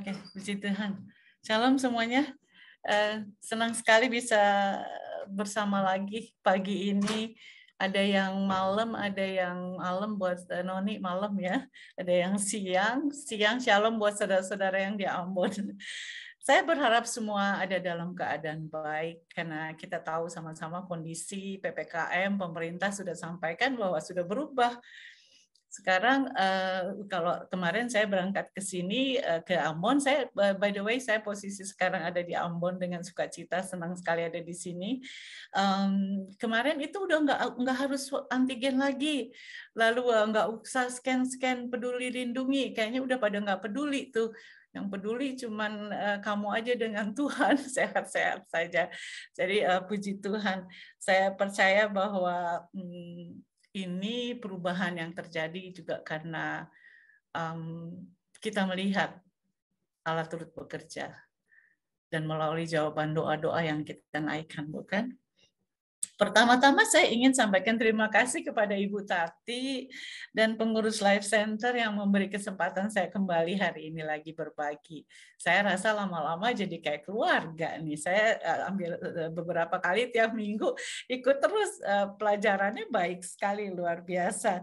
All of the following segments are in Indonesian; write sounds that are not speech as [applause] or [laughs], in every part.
Oke, okay, puji Tuhan. Shalom semuanya. Eh, senang sekali bisa bersama lagi pagi ini. Ada yang malam, ada yang malam buat eh, Noni malam ya. Ada yang siang, siang shalom buat saudara-saudara yang di Ambon. [laughs] Saya berharap semua ada dalam keadaan baik karena kita tahu sama-sama kondisi PPKM pemerintah sudah sampaikan bahwa sudah berubah sekarang uh, kalau kemarin saya berangkat ke sini uh, ke Ambon, saya uh, by the way saya posisi sekarang ada di Ambon dengan sukacita, senang sekali ada di sini. Um, kemarin itu udah nggak nggak harus antigen lagi, lalu uh, nggak usah scan scan peduli lindungi, kayaknya udah pada nggak peduli tuh yang peduli cuman uh, kamu aja dengan [laughs] Tuhan sehat-sehat saja jadi uh, puji Tuhan saya percaya bahwa hmm, ini perubahan yang terjadi juga karena um, kita melihat Allah turut bekerja dan melalui jawaban doa-doa yang kita naikkan, bukan? Pertama-tama saya ingin sampaikan terima kasih kepada Ibu Tati dan pengurus Life Center yang memberi kesempatan saya kembali hari ini lagi berbagi. Saya rasa lama-lama jadi kayak keluarga nih. Saya eh, ambil eh, beberapa kali tiap minggu ikut terus eh, pelajarannya baik sekali luar biasa.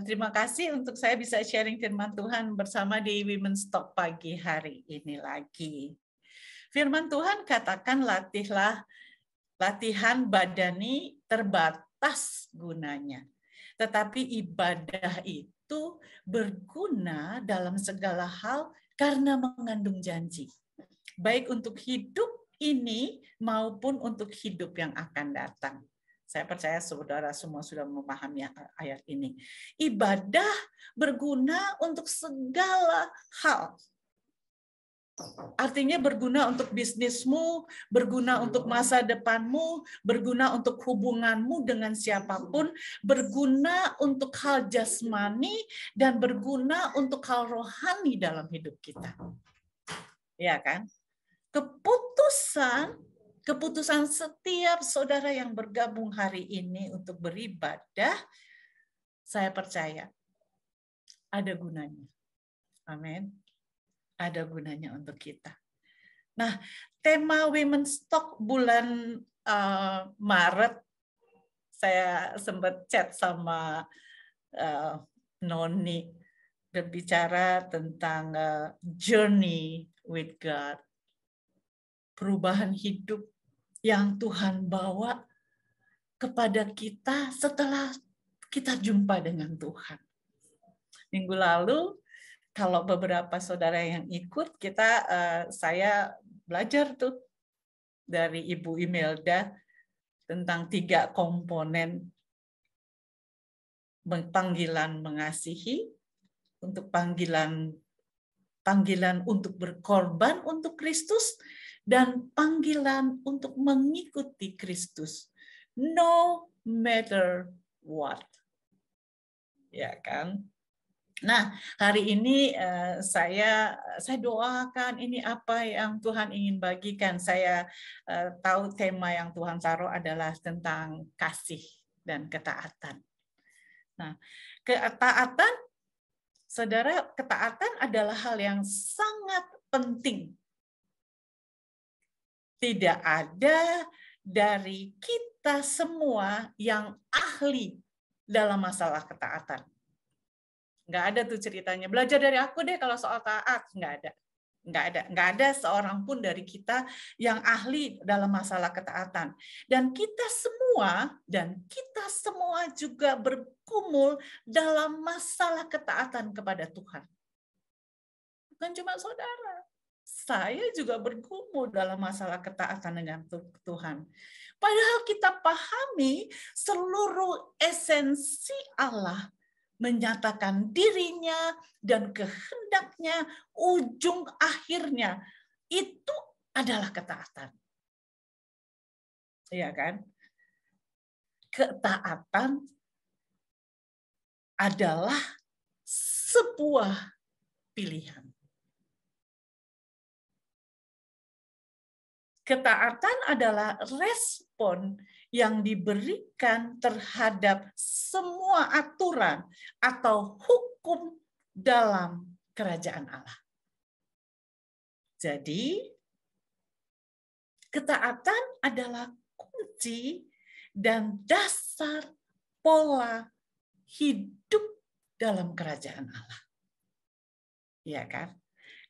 Terima kasih untuk saya bisa sharing firman Tuhan bersama di Women's Talk pagi hari ini lagi. Firman Tuhan katakan latihlah latihan badani terbatas gunanya. Tetapi ibadah itu berguna dalam segala hal karena mengandung janji. Baik untuk hidup ini maupun untuk hidup yang akan datang. Saya percaya saudara semua sudah memahami ayat ini. Ibadah berguna untuk segala hal Artinya berguna untuk bisnismu, berguna untuk masa depanmu, berguna untuk hubunganmu dengan siapapun, berguna untuk hal jasmani, dan berguna untuk hal rohani dalam hidup kita. Ya kan? Keputusan, keputusan setiap saudara yang bergabung hari ini untuk beribadah, saya percaya ada gunanya. Amin ada gunanya untuk kita. Nah, tema Women's Talk bulan uh, Maret saya sempat chat sama uh, Noni berbicara tentang uh, journey with God. Perubahan hidup yang Tuhan bawa kepada kita setelah kita jumpa dengan Tuhan. Minggu lalu kalau beberapa saudara yang ikut kita eh, saya belajar tuh dari Ibu Imelda tentang tiga komponen panggilan mengasihi untuk panggilan panggilan untuk berkorban untuk Kristus dan panggilan untuk mengikuti Kristus no matter what ya kan Nah, hari ini uh, saya saya doakan ini apa yang Tuhan ingin bagikan. Saya uh, tahu tema yang Tuhan taruh adalah tentang kasih dan ketaatan. Nah, ketaatan Saudara, ketaatan adalah hal yang sangat penting. Tidak ada dari kita semua yang ahli dalam masalah ketaatan Nggak ada tuh ceritanya. Belajar dari aku deh kalau soal taat. Nggak ada. Nggak ada. Nggak ada seorang pun dari kita yang ahli dalam masalah ketaatan. Dan kita semua, dan kita semua juga berkumul dalam masalah ketaatan kepada Tuhan. Bukan cuma saudara. Saya juga bergumul dalam masalah ketaatan dengan Tuhan. Padahal kita pahami seluruh esensi Allah menyatakan dirinya dan kehendaknya, ujung akhirnya itu adalah ketaatan. ya kan? Ketaatan adalah sebuah pilihan. Ketaatan adalah respon yang diberikan terhadap semua aturan atau hukum dalam kerajaan Allah. Jadi, ketaatan adalah kunci dan dasar pola hidup dalam kerajaan Allah. Iya kan?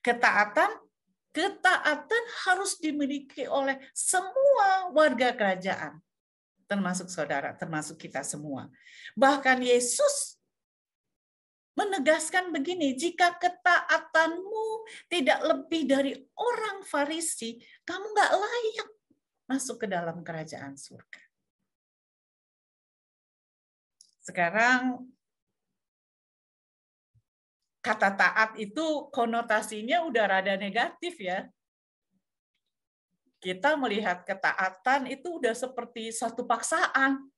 Ketaatan ketaatan harus dimiliki oleh semua warga kerajaan termasuk saudara, termasuk kita semua. Bahkan Yesus menegaskan begini, jika ketaatanmu tidak lebih dari orang Farisi, kamu nggak layak masuk ke dalam kerajaan surga. Sekarang kata taat itu konotasinya udah rada negatif ya kita melihat ketaatan itu udah seperti satu paksaan.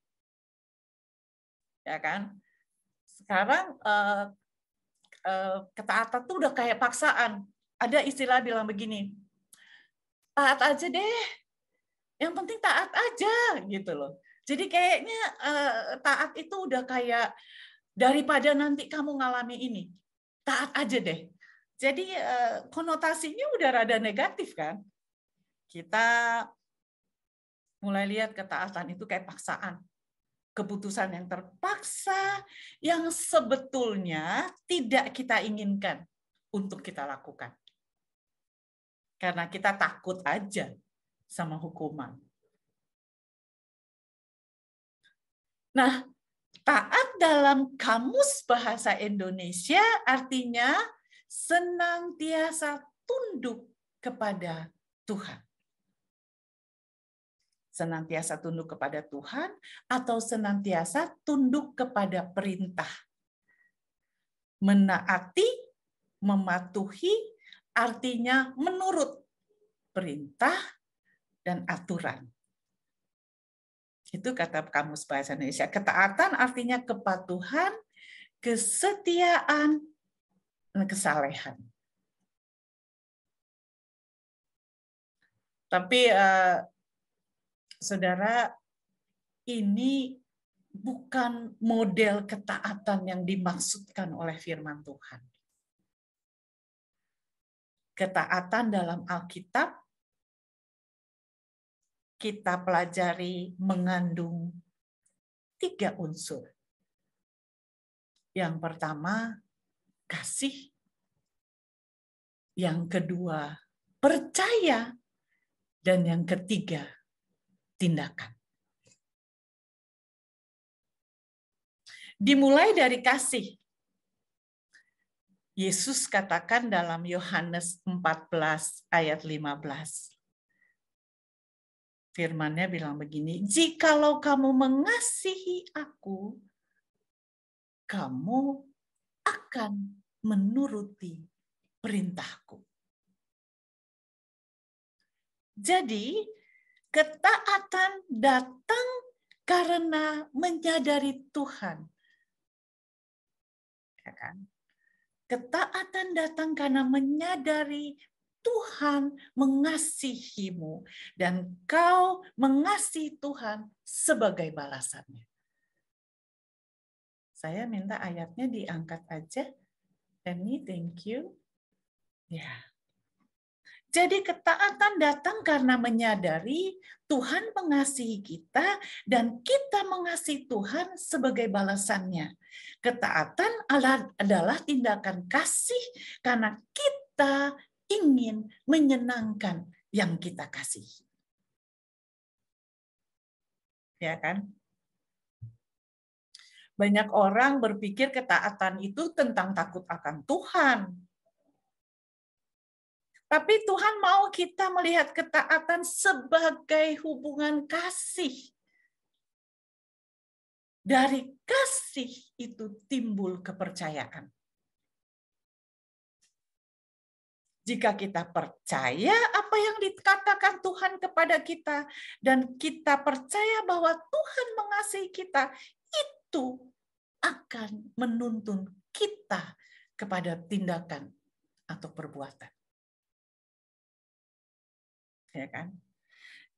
Ya kan? Sekarang eh, eh, ketaatan tuh udah kayak paksaan. Ada istilah bilang begini, taat aja deh. Yang penting taat aja gitu loh. Jadi kayaknya eh, taat itu udah kayak daripada nanti kamu ngalami ini, taat aja deh. Jadi eh, konotasinya udah rada negatif kan? kita mulai lihat ketaatan itu kayak paksaan. Keputusan yang terpaksa, yang sebetulnya tidak kita inginkan untuk kita lakukan. Karena kita takut aja sama hukuman. Nah, taat dalam kamus bahasa Indonesia artinya senantiasa tunduk kepada Tuhan senantiasa tunduk kepada Tuhan atau senantiasa tunduk kepada perintah. Menaati, mematuhi artinya menurut perintah dan aturan. Itu kata kamus bahasa Indonesia. Ketaatan artinya kepatuhan, kesetiaan, dan kesalehan. Tapi eh, Saudara, ini bukan model ketaatan yang dimaksudkan oleh firman Tuhan. Ketaatan dalam Alkitab kita pelajari mengandung tiga unsur. Yang pertama, kasih. Yang kedua, percaya. Dan yang ketiga, tindakan. Dimulai dari kasih. Yesus katakan dalam Yohanes 14 ayat 15. Firmannya bilang begini, "Jikalau kamu mengasihi aku, kamu akan menuruti perintahku." Jadi, Ketaatan datang karena menyadari Tuhan. Ya kan? Ketaatan datang karena menyadari Tuhan mengasihimu dan kau mengasihi Tuhan sebagai balasannya. Saya minta ayatnya diangkat aja. Emi, thank you. Ya. Yeah. Jadi ketaatan datang karena menyadari Tuhan mengasihi kita dan kita mengasihi Tuhan sebagai balasannya. Ketaatan adalah tindakan kasih karena kita ingin menyenangkan yang kita kasihi. Ya kan? Banyak orang berpikir ketaatan itu tentang takut akan Tuhan, tapi Tuhan mau kita melihat ketaatan sebagai hubungan kasih. Dari kasih itu timbul kepercayaan. Jika kita percaya apa yang dikatakan Tuhan kepada kita, dan kita percaya bahwa Tuhan mengasihi kita, itu akan menuntun kita kepada tindakan atau perbuatan ya kan?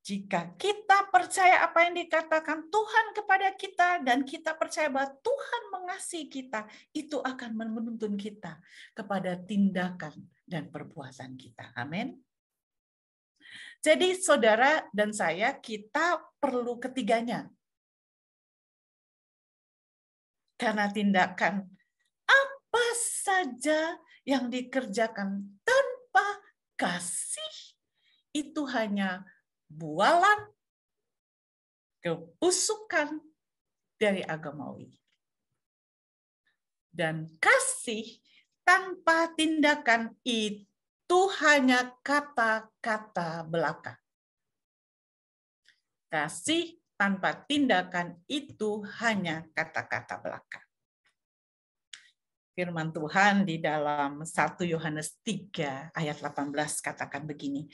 Jika kita percaya apa yang dikatakan Tuhan kepada kita dan kita percaya bahwa Tuhan mengasihi kita, itu akan menuntun kita kepada tindakan dan perbuatan kita. Amin. Jadi saudara dan saya kita perlu ketiganya. Karena tindakan apa saja yang dikerjakan tanpa kasih itu hanya bualan, kebusukan dari agamawi. Dan kasih tanpa tindakan itu hanya kata-kata belaka. Kasih tanpa tindakan itu hanya kata-kata belaka. Firman Tuhan di dalam 1 Yohanes 3 ayat 18 katakan begini,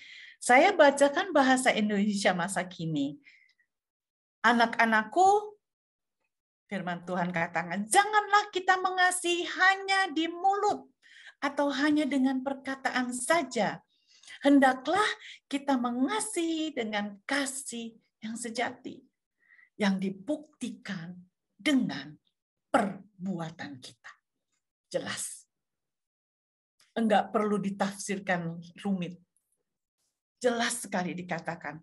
saya bacakan bahasa Indonesia masa kini. Anak-anakku, firman Tuhan katakan, janganlah kita mengasihi hanya di mulut atau hanya dengan perkataan saja. Hendaklah kita mengasihi dengan kasih yang sejati, yang dibuktikan dengan perbuatan kita. Jelas. Enggak perlu ditafsirkan rumit jelas sekali dikatakan.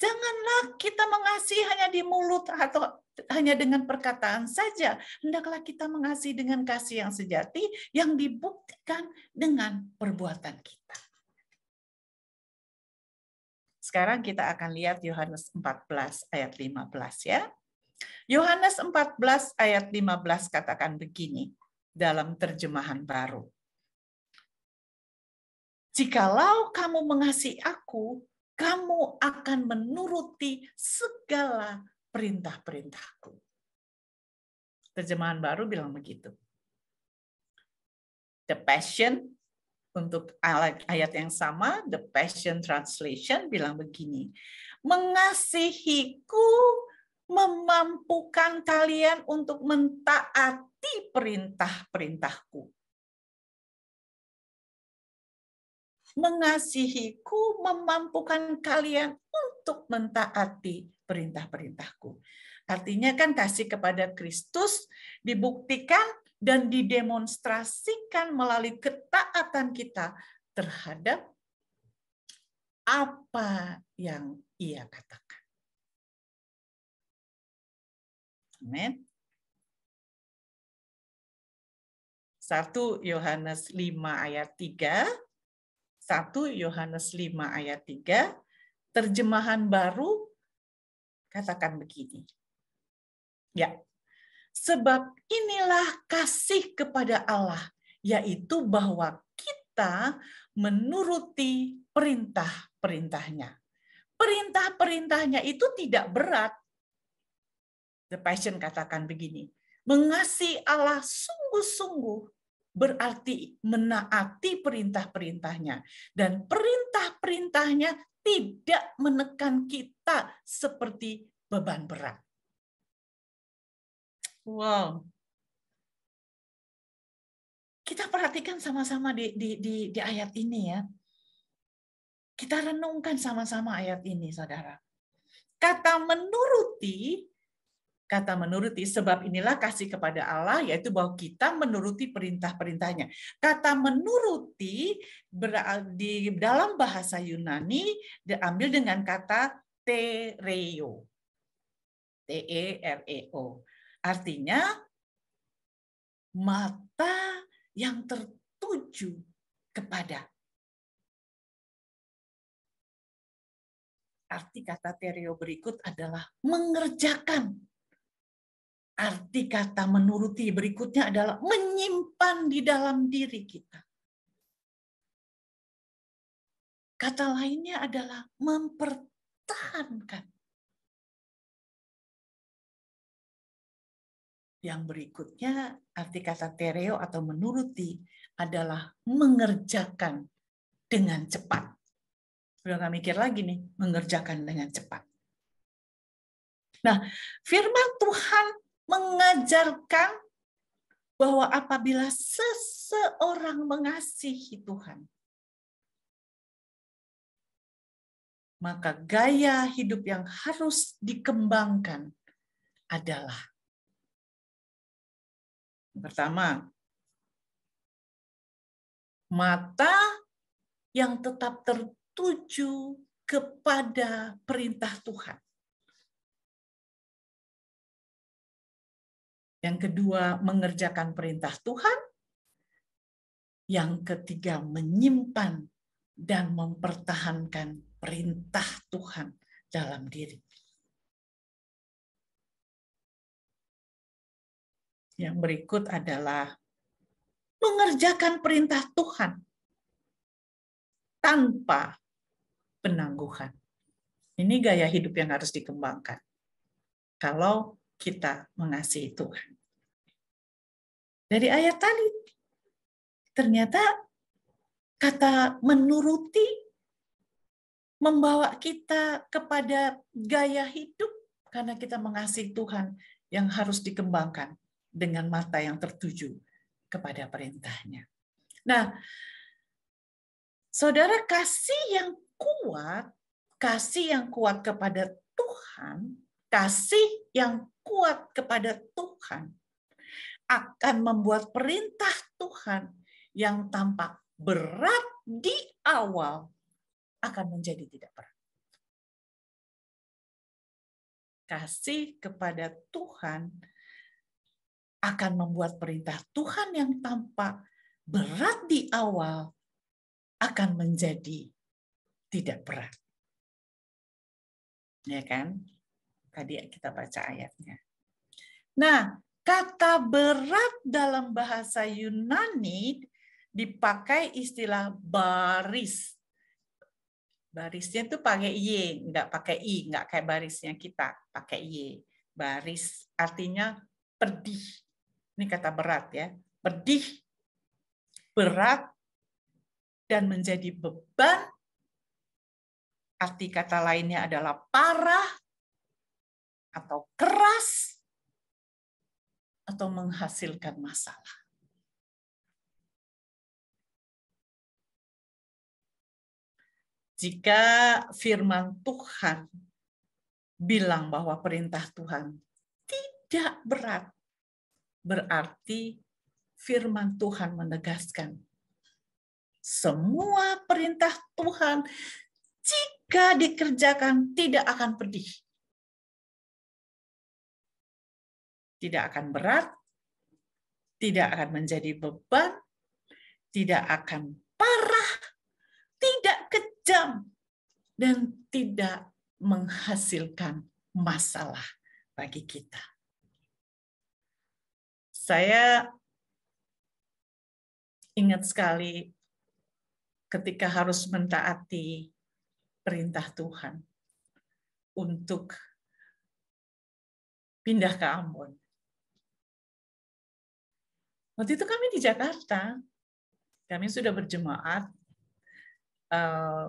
Janganlah kita mengasihi hanya di mulut atau hanya dengan perkataan saja. Hendaklah kita mengasihi dengan kasih yang sejati yang dibuktikan dengan perbuatan kita. Sekarang kita akan lihat Yohanes 14 ayat 15 ya. Yohanes 14 ayat 15 katakan begini dalam terjemahan baru. Jikalau kamu mengasihi aku, kamu akan menuruti segala perintah-perintahku. Terjemahan baru bilang begitu. The Passion untuk ayat yang sama, The Passion Translation bilang begini, mengasihiku memampukan kalian untuk mentaati perintah-perintahku. mengasihiku, memampukan kalian untuk mentaati perintah-perintahku. Artinya kan kasih kepada Kristus dibuktikan dan didemonstrasikan melalui ketaatan kita terhadap apa yang ia katakan. Amin. 1 Yohanes 5 ayat 3 1 Yohanes 5 ayat 3, terjemahan baru katakan begini. Ya. Sebab inilah kasih kepada Allah, yaitu bahwa kita menuruti perintah-perintahnya. Perintah-perintahnya itu tidak berat. The Passion katakan begini, mengasihi Allah sungguh-sungguh berarti menaati perintah-perintahnya. Dan perintah-perintahnya tidak menekan kita seperti beban berat. Wow. Kita perhatikan sama-sama di, di, di, di ayat ini ya. Kita renungkan sama-sama ayat ini, saudara. Kata menuruti kata menuruti sebab inilah kasih kepada Allah yaitu bahwa kita menuruti perintah-perintahnya. Kata menuruti di dalam bahasa Yunani diambil dengan kata tereo. T E R E O. Artinya mata yang tertuju kepada arti kata tereo berikut adalah mengerjakan Arti kata menuruti berikutnya adalah menyimpan di dalam diri kita. Kata lainnya adalah mempertahankan. Yang berikutnya, arti kata tereo atau menuruti adalah mengerjakan dengan cepat. Udah gak mikir lagi nih, mengerjakan dengan cepat. Nah, firman Tuhan mengajarkan bahwa apabila seseorang mengasihi Tuhan, maka gaya hidup yang harus dikembangkan adalah pertama mata yang tetap tertuju kepada perintah Tuhan. Yang kedua, mengerjakan perintah Tuhan. Yang ketiga, menyimpan dan mempertahankan perintah Tuhan dalam diri. Yang berikut adalah mengerjakan perintah Tuhan tanpa penangguhan. Ini gaya hidup yang harus dikembangkan. Kalau kita mengasihi Tuhan. Dari ayat tadi, ternyata kata menuruti membawa kita kepada gaya hidup karena kita mengasihi Tuhan yang harus dikembangkan dengan mata yang tertuju kepada perintahnya. Nah, saudara kasih yang kuat, kasih yang kuat kepada Tuhan, kasih yang kuat kepada Tuhan akan membuat perintah Tuhan yang tampak berat di awal akan menjadi tidak berat. Kasih kepada Tuhan akan membuat perintah Tuhan yang tampak berat di awal akan menjadi tidak berat. Ya kan? Tadi kita baca ayatnya. Nah, kata berat dalam bahasa Yunani dipakai istilah baris. Barisnya itu pakai Y, nggak pakai I, nggak kayak barisnya kita, pakai Y. Baris artinya pedih. Ini kata berat ya. Pedih, berat, dan menjadi beban. Arti kata lainnya adalah parah, atau keras atau menghasilkan masalah. Jika firman Tuhan bilang bahwa perintah Tuhan tidak berat, berarti firman Tuhan menegaskan semua perintah Tuhan jika dikerjakan tidak akan pedih. tidak akan berat, tidak akan menjadi beban, tidak akan parah, tidak kejam, dan tidak menghasilkan masalah bagi kita. Saya ingat sekali ketika harus mentaati perintah Tuhan untuk pindah ke Ambon. Waktu itu kami di Jakarta, kami sudah berjemaat. Eh,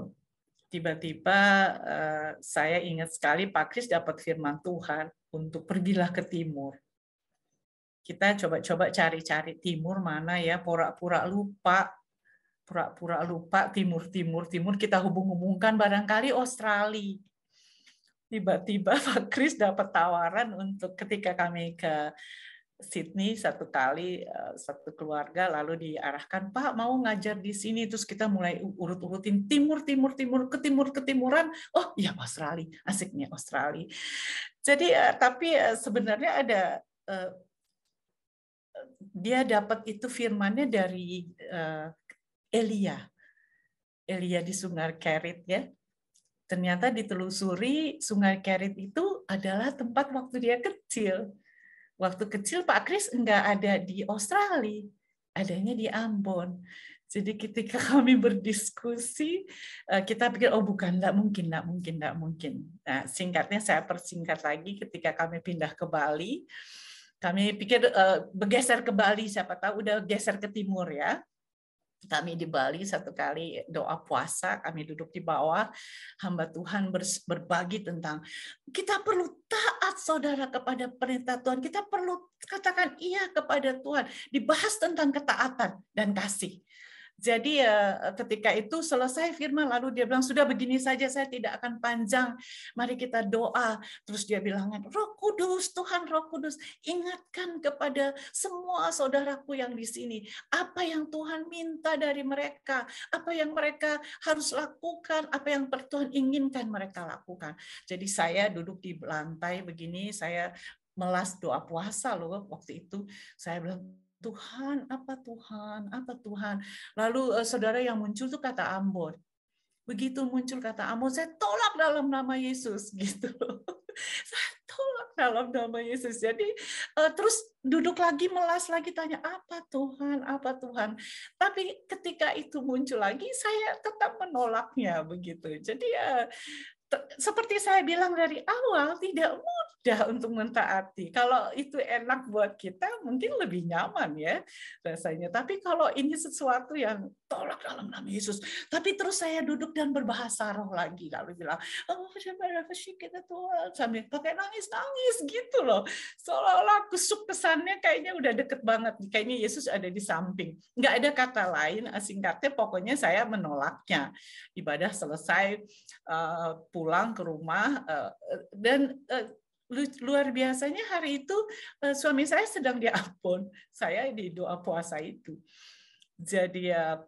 tiba-tiba eh, saya ingat sekali Pak Kris dapat firman Tuhan untuk pergilah ke timur. Kita coba-coba cari-cari timur mana ya, pura-pura lupa, pura-pura lupa timur-timur timur kita hubung-hubungkan barangkali Australia. Tiba-tiba [laughs] Pak Kris dapat tawaran untuk ketika kami ke Sydney satu kali eh, satu keluarga lalu diarahkan Pak mau ngajar di sini terus kita mulai urut-urutin timur timur timur ke timur ke timuran oh iya Australia asiknya Australia jadi eh, tapi eh, sebenarnya ada dia dapat itu firmannya dari Elia Elia di Sungai Kerit ya ternyata ditelusuri Sungai Kerit itu adalah tempat waktu dia kecil Waktu kecil Pak Kris enggak ada di Australia, adanya di Ambon. Jadi ketika [laughs] kami berdiskusi, eh, kita pikir oh bukan, nggak mungkin, nggak mungkin, nggak mungkin. Nah, singkatnya saya persingkat lagi ketika kami pindah ke Bali, kami pikir eh, bergeser ke Bali, siapa tahu udah geser ke timur ya kami di Bali satu kali doa puasa kami duduk di bawah hamba Tuhan berbagi tentang kita perlu taat saudara kepada perintah Tuhan kita perlu katakan iya kepada Tuhan dibahas tentang ketaatan dan kasih jadi eh, ketika itu selesai firman lalu dia bilang sudah begini saja saya tidak akan panjang. Mari kita doa. Terus dia bilang, Roh Kudus, Tuhan Roh Kudus, ingatkan kepada semua saudaraku yang di sini apa yang Tuhan minta dari mereka, apa yang mereka harus lakukan, apa yang Tuhan inginkan mereka lakukan. Jadi saya duduk di lantai begini, saya melas doa puasa loh waktu itu. Saya bilang, Tuhan, apa Tuhan, apa Tuhan. Lalu eh, saudara yang muncul tuh kata Ambon. Begitu muncul kata Ambon, saya tolak dalam nama Yesus [laughs] gitu. saya tolak dalam nama Yesus. Jadi eh, terus duduk lagi melas lagi tanya apa Tuhan, apa Tuhan. Tapi ketika itu muncul lagi, saya tetap menolaknya begitu. Jadi ya seperti saya bilang dari awal tidak mau mudah untuk mentaati. Kalau itu enak buat kita, mungkin lebih nyaman ya rasanya. Tapi kalau ini sesuatu yang tolak dalam nama Yesus, tapi terus saya duduk dan berbahasa roh lagi, lalu bilang, oh kita tuh sambil pakai nangis-nangis gitu loh. Seolah-olah kusuk kesannya kayaknya udah deket banget. Kayaknya Yesus ada di samping. Nggak ada kata lain, eh, singkatnya pokoknya saya menolaknya. Ibadah selesai, eh, pulang ke rumah, eh, dan luar biasanya hari itu eh, suami saya sedang di Ambon, [laughs] saya di doa puasa itu. Jadi ya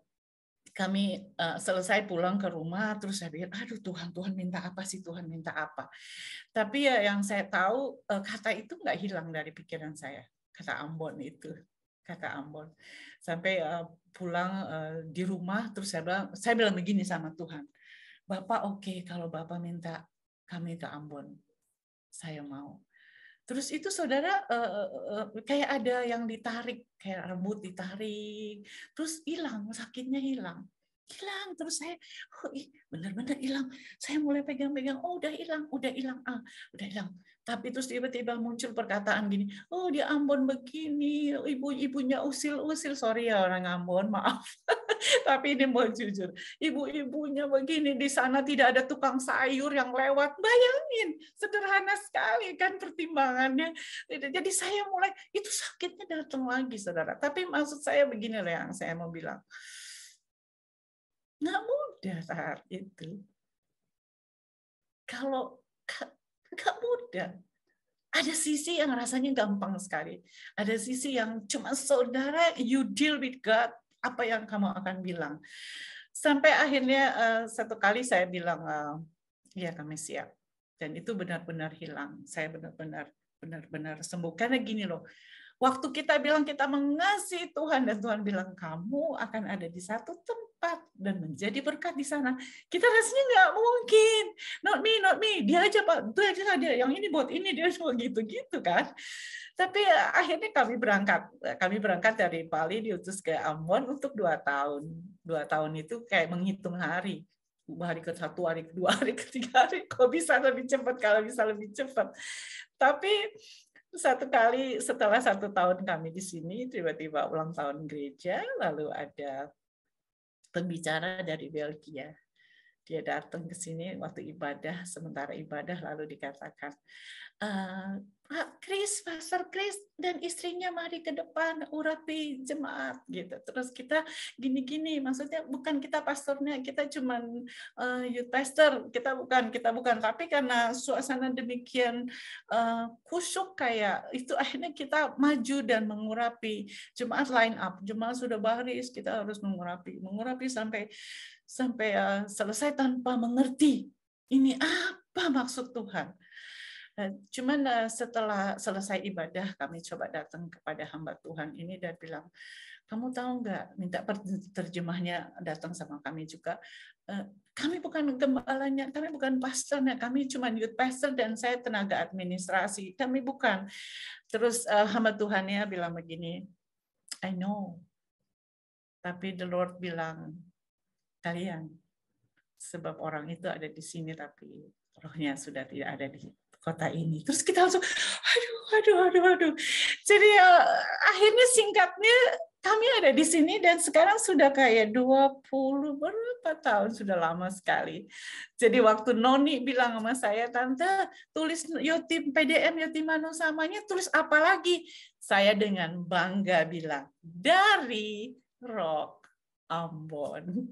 kami eh, selesai pulang ke rumah terus saya bilang aduh Tuhan Tuhan minta apa sih Tuhan minta apa tapi ya yang saya tahu eh, kata itu nggak hilang dari pikiran saya kata Ambon itu kata Ambon sampai pulang di rumah terus saya bilang saya bilang begini sama Tuhan Bapak oke okay, kalau Bapak minta kami ke Ambon saya mau. Terus itu saudara uh, uh, kayak ada yang ditarik, kayak rambut ditarik, terus hilang, sakitnya hilang hilang terus saya oh, benar-benar hilang saya mulai pegang-pegang oh udah hilang udah hilang ah udah hilang tapi terus tiba-tiba muncul perkataan gini oh dia Ambon begini ibu-ibunya usil-usil sorry ya orang Ambon maaf [laughs] tapi ini mau jujur ibu-ibunya begini di sana tidak ada tukang sayur yang lewat bayangin sederhana sekali kan pertimbangannya jadi saya mulai itu sakitnya datang lagi saudara tapi maksud saya begini yang saya mau bilang Nggak mudah saat itu. Kalau nggak mudah. Ada sisi yang rasanya gampang sekali. Ada sisi yang cuma saudara, you deal with God, apa yang kamu akan bilang. Sampai akhirnya eh, satu kali saya bilang, uh, eh, ya kami siap. Dan itu benar-benar hilang. Saya benar-benar benar-benar sembuh. Karena gini loh, Waktu kita bilang kita mengasihi Tuhan dan Tuhan bilang kamu akan ada di satu tempat dan menjadi berkat di sana, kita rasanya nggak mungkin. Not me, not me. Dia aja pak, dia aja dia. Yang ini buat ini dia semua [laughs] gitu-gitu kan. Tapi eh, akhirnya kami berangkat, eh, kami berangkat dari Bali diutus ke Ambon untuk dua tahun. Dua tahun itu kayak menghitung hari hari ke satu, hari ke dua [laughs] hari ke tiga hari kok bisa lebih cepat kalau bisa lebih cepat. Tapi satu kali setelah satu tahun kami di sini tiba-tiba ulang tahun gereja lalu ada pembicara dari Belgia dia datang ke sini waktu ibadah sementara ibadah lalu dikatakan eh, Pak ah, Kris, Pastor Kris dan istrinya mari ke depan urapi jemaat gitu. Terus kita gini-gini, maksudnya bukan kita pastornya, kita cuman uh, youth pastor, kita bukan, kita bukan. Tapi karena suasana demikian uh, eh, kusuk kayak itu akhirnya kita maju dan mengurapi jemaat line up. Jemaat sudah baris, kita harus mengurapi, mengurapi sampai sampai uh, selesai tanpa mengerti ini apa maksud Tuhan Nah, cuman eh, setelah selesai ibadah kami coba datang kepada hamba Tuhan ini dan bilang, kamu tahu nggak? Minta terjemahnya datang sama kami juga. Eh, kami bukan gembalanya, kami bukan pastornya, kami cuma youth pastor dan saya tenaga administrasi. Kami bukan. Terus eh, hamba Tuhannya bilang begini, I know. Tapi the Lord bilang, kalian sebab orang itu ada di sini tapi rohnya sudah tidak ada di kota ini. Terus kita langsung, aduh, aduh, aduh, aduh. Jadi uh, akhirnya singkatnya kami ada di sini dan sekarang sudah kayak 20 berapa tahun sudah lama sekali. Jadi waktu Noni bilang sama saya, "Tante, tulis Yotim PDM Yotim Manusamanya tulis apa lagi?" Saya dengan bangga bilang, "Dari Rock Ambon."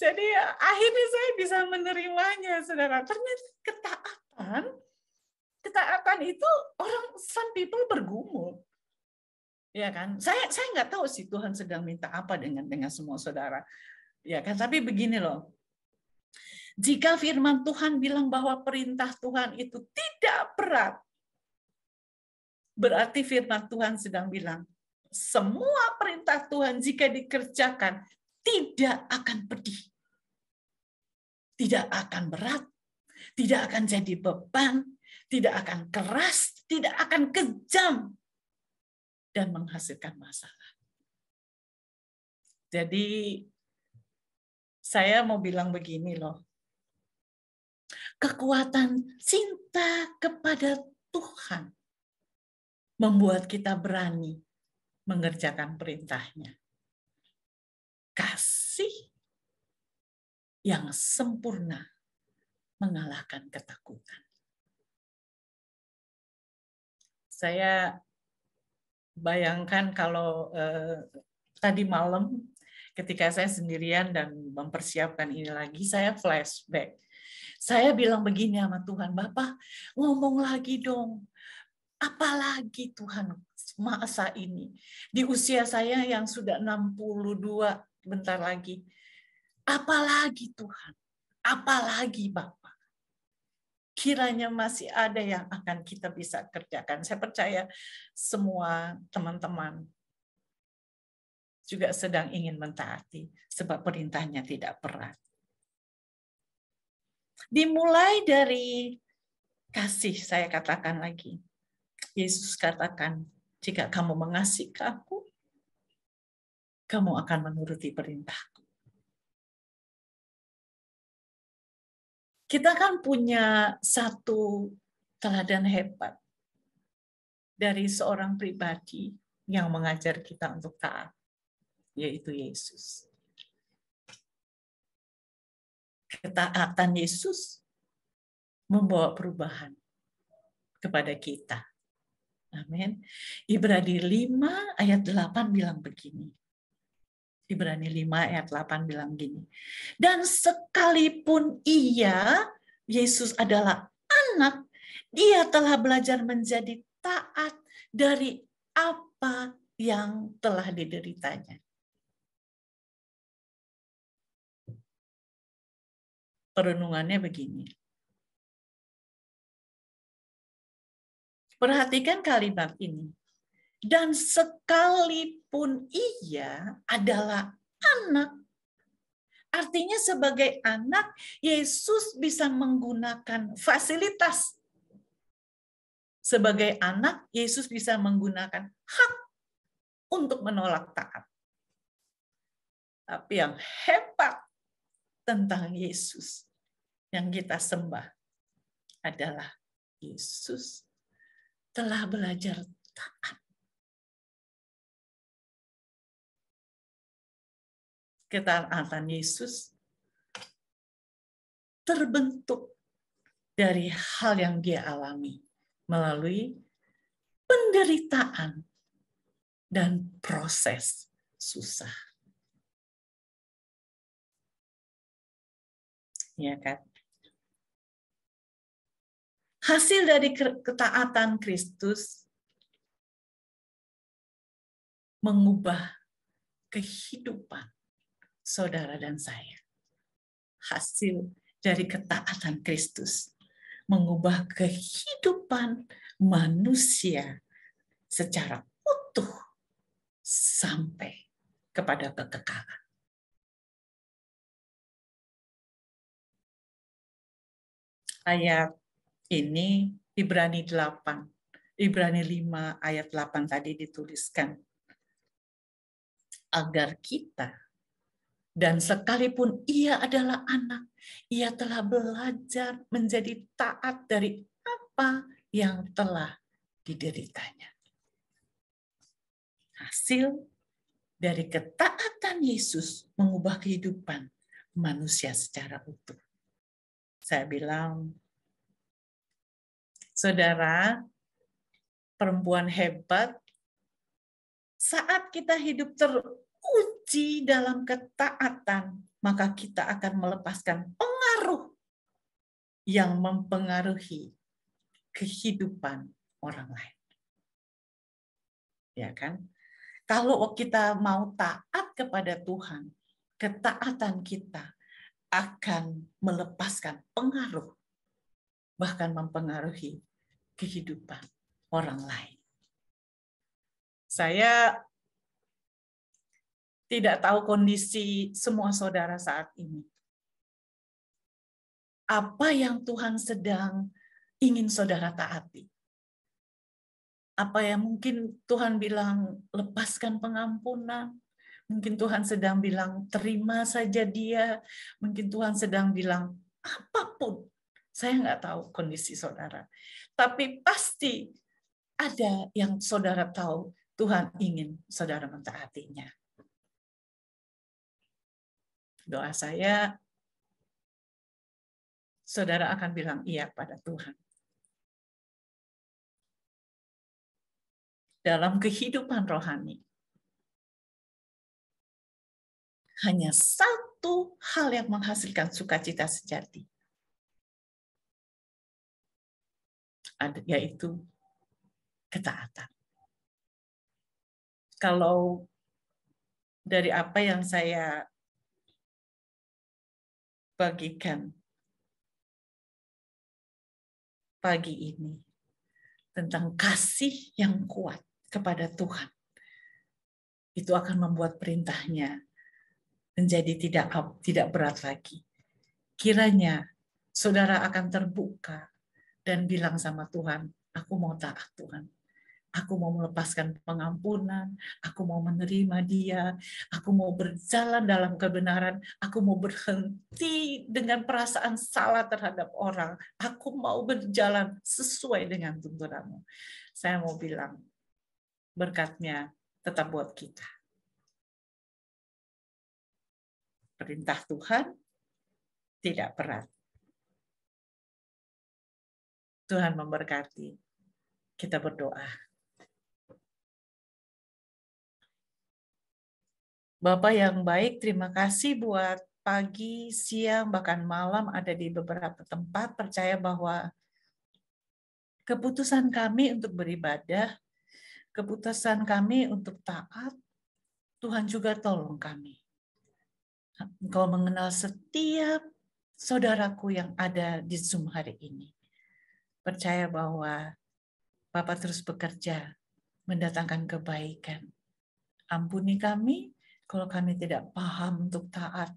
Jadi eh, akhirnya saya bisa menerimanya, saudara. Ternyata ketaatan kan akan itu orang some people bergumul ya kan saya saya nggak tahu sih Tuhan sedang minta apa dengan dengan semua saudara ya kan tapi begini loh jika firman Tuhan bilang bahwa perintah Tuhan itu tidak berat berarti firman Tuhan sedang bilang semua perintah Tuhan jika dikerjakan tidak akan pedih tidak akan berat tidak akan jadi beban, tidak akan keras, tidak akan kejam, dan menghasilkan masalah. Jadi, saya mau bilang begini loh. Kekuatan cinta kepada Tuhan membuat kita berani mengerjakan perintahnya. Kasih yang sempurna mengalahkan ketakutan. Saya bayangkan kalau eh, tadi malam ketika saya sendirian dan mempersiapkan ini lagi, saya flashback. Saya bilang begini sama Tuhan, Bapak, ngomong lagi dong. Apalagi Tuhan masa ini, di usia saya yang sudah 62 bentar lagi, apalagi Tuhan, apalagi Bapak kiranya masih ada yang akan kita bisa kerjakan. Saya percaya semua teman-teman juga sedang ingin mentaati sebab perintahnya tidak berat. Dimulai dari kasih, saya katakan lagi. Yesus katakan, jika kamu mengasihi aku, kamu akan menuruti perintah. kita kan punya satu teladan hebat dari seorang pribadi yang mengajar kita untuk taat, yaitu Yesus. Ketaatan Yesus membawa perubahan kepada kita. Amin. Ibrani 5 ayat 8 bilang begini. Ibrani 5 ayat 8 bilang gini. Dan sekalipun ia, Yesus adalah anak, dia telah belajar menjadi taat dari apa yang telah dideritanya. Perenungannya begini. Perhatikan kalimat ini. Dan sekalipun ia adalah anak, artinya sebagai anak, Yesus bisa menggunakan fasilitas. Sebagai anak, Yesus bisa menggunakan hak untuk menolak taat. Tapi yang hebat tentang Yesus yang kita sembah adalah Yesus telah belajar taat ketaatan Yesus terbentuk dari hal yang dia alami melalui penderitaan dan proses susah. Ya kan? Hasil dari ketaatan Kristus mengubah kehidupan saudara dan saya. Hasil dari ketaatan Kristus mengubah kehidupan manusia secara utuh sampai kepada kekekalan. Ayat ini Ibrani 8, Ibrani 5 ayat 8 tadi dituliskan agar kita dan sekalipun ia adalah anak, ia telah belajar menjadi taat dari apa yang telah dideritanya. Hasil dari ketaatan Yesus mengubah kehidupan manusia secara utuh. Saya bilang, saudara, perempuan hebat, saat kita hidup terus suci dalam ketaatan, maka kita akan melepaskan pengaruh yang mempengaruhi kehidupan orang lain. Ya kan? Kalau kita mau taat kepada Tuhan, ketaatan kita akan melepaskan pengaruh bahkan mempengaruhi kehidupan orang lain. Saya tidak tahu kondisi semua saudara saat ini. Apa yang Tuhan sedang ingin saudara taati? Apa yang mungkin Tuhan bilang lepaskan pengampunan, mungkin Tuhan sedang bilang terima saja dia, mungkin Tuhan sedang bilang apapun. Saya nggak tahu kondisi saudara. Tapi pasti ada yang saudara tahu Tuhan ingin saudara mentaatinya. Doa saya, saudara akan bilang iya pada Tuhan. Dalam kehidupan rohani, hanya satu hal yang menghasilkan sukacita sejati, yaitu ketaatan. Kalau dari apa yang saya bagikan pagi ini tentang kasih yang kuat kepada Tuhan. Itu akan membuat perintahnya menjadi tidak tidak berat lagi. Kiranya saudara akan terbuka dan bilang sama Tuhan, aku mau taat Tuhan aku mau melepaskan pengampunan, aku mau menerima dia, aku mau berjalan dalam kebenaran, aku mau berhenti dengan perasaan salah terhadap orang, aku mau berjalan sesuai dengan tuntunanmu. Saya mau bilang, berkatnya tetap buat kita. Perintah Tuhan tidak berat. Tuhan memberkati. Kita berdoa. Bapak yang baik, terima kasih buat pagi, siang, bahkan malam ada di beberapa tempat. Percaya bahwa keputusan kami untuk beribadah, keputusan kami untuk taat, Tuhan juga tolong kami. Engkau mengenal setiap saudaraku yang ada di Zoom hari ini. Percaya bahwa Bapak terus bekerja, mendatangkan kebaikan. Ampuni kami kalau kami tidak paham untuk taat,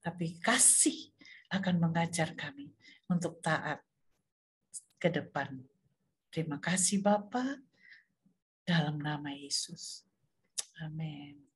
tapi kasih akan mengajar kami untuk taat ke depan. Terima kasih Bapak dalam nama Yesus. Amin.